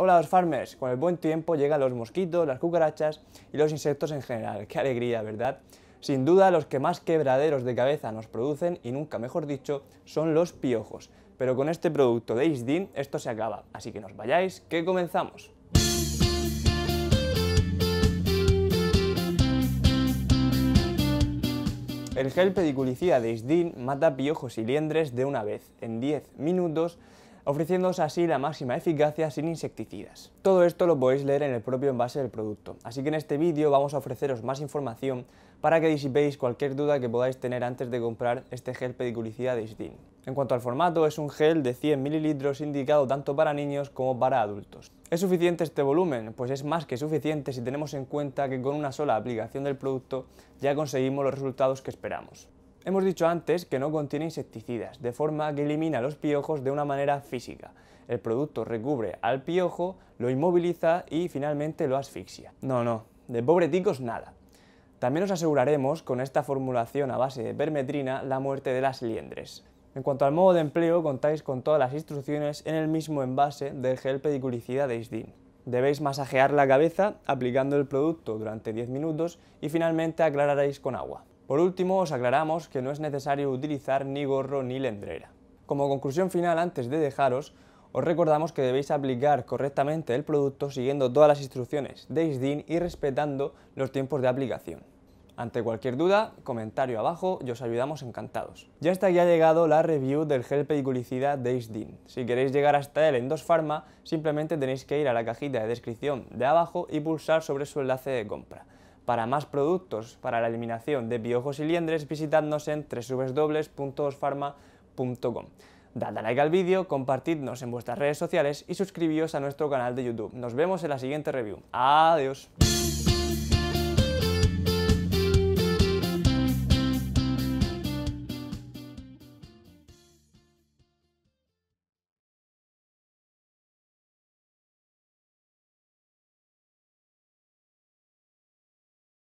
Hola los farmers, con el buen tiempo llegan los mosquitos, las cucarachas y los insectos en general. ¡Qué alegría, verdad! Sin duda los que más quebraderos de cabeza nos producen, y nunca mejor dicho, son los piojos. Pero con este producto de Isdin esto se acaba, así que nos vayáis, que comenzamos. El gel pediculicida de Isdin mata piojos y liendres de una vez, en 10 minutos, ofreciéndose así la máxima eficacia sin insecticidas. Todo esto lo podéis leer en el propio envase del producto, así que en este vídeo vamos a ofreceros más información para que disipéis cualquier duda que podáis tener antes de comprar este gel pediculicida de Isdin. En cuanto al formato, es un gel de 100 ml indicado tanto para niños como para adultos. ¿Es suficiente este volumen? Pues es más que suficiente si tenemos en cuenta que con una sola aplicación del producto ya conseguimos los resultados que esperamos. Hemos dicho antes que no contiene insecticidas, de forma que elimina los piojos de una manera física. El producto recubre al piojo, lo inmoviliza y finalmente lo asfixia. No, no, de pobre ticos nada. También os aseguraremos, con esta formulación a base de permetrina, la muerte de las liendres. En cuanto al modo de empleo, contáis con todas las instrucciones en el mismo envase del gel pediculicida de Isdin. Debéis masajear la cabeza aplicando el producto durante 10 minutos y finalmente aclararéis con agua. Por último, os aclaramos que no es necesario utilizar ni gorro ni lendrera. Como conclusión final, antes de dejaros, os recordamos que debéis aplicar correctamente el producto siguiendo todas las instrucciones de ISDIN y respetando los tiempos de aplicación. Ante cualquier duda, comentario abajo y os ayudamos encantados. Ya hasta aquí ha llegado la review del gel pediculicida de ISDIN. Si queréis llegar hasta él en Dos simplemente tenéis que ir a la cajita de descripción de abajo y pulsar sobre su enlace de compra. Para más productos para la eliminación de piojos y liendres, visitadnos en www.osfarma.com. Dadle like al vídeo, compartidnos en vuestras redes sociales y suscribíos a nuestro canal de YouTube. Nos vemos en la siguiente review. Adiós.